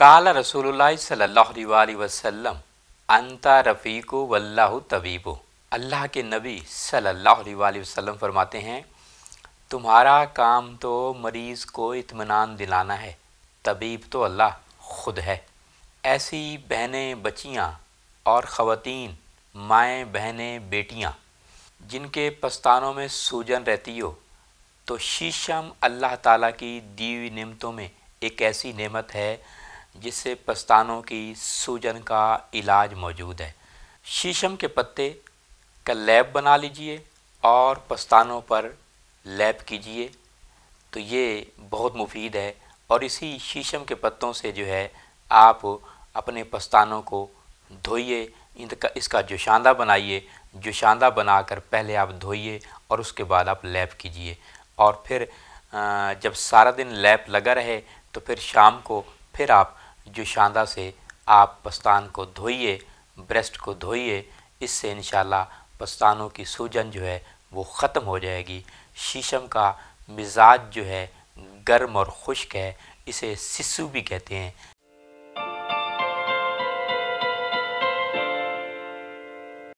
काल रसूल सल्ला अंता रफ़ीको वल्लाह तबीबो अल्लाह के नबी सल्लल्लाहु अलैहि वसल्लम फरमाते हैं तुम्हारा काम तो मरीज़ को इतमान दिलाना है तबीब तो अल्लाह खुद है ऐसी बहनें बच्चियाँ और ख़वातीन माएँ बहनें बेटियाँ जिनके पस्तानों में सूजन रहती हो तो शीशम अल्लाह ताला की दीवी निमतों में एक ऐसी नेमत है जिससे पस्तानों की सूजन का इलाज मौजूद है शीशम के पत्ते का लैब बना लीजिए और पस्तानों पर लैब कीजिए तो ये बहुत मुफीद है और इसी शीशम के पत्तों से जो है आप अपने पस्तानों को धोइए इनका इसका जोशांदा बनाइए जोशांदा बनाकर पहले आप धोइए और उसके बाद आप लैप कीजिए और फिर जब सारा दिन लैप लगा रहे तो फिर शाम को फिर आप जो शानदा से आप पस्तान को धोइए ब्रेस्ट को धोइए इससे इन पस्तानों की सूजन जो है वो ख़त्म हो जाएगी शीशम का मिजाज जो है गर्म और खुश्क है इसे सिसु भी कहते हैं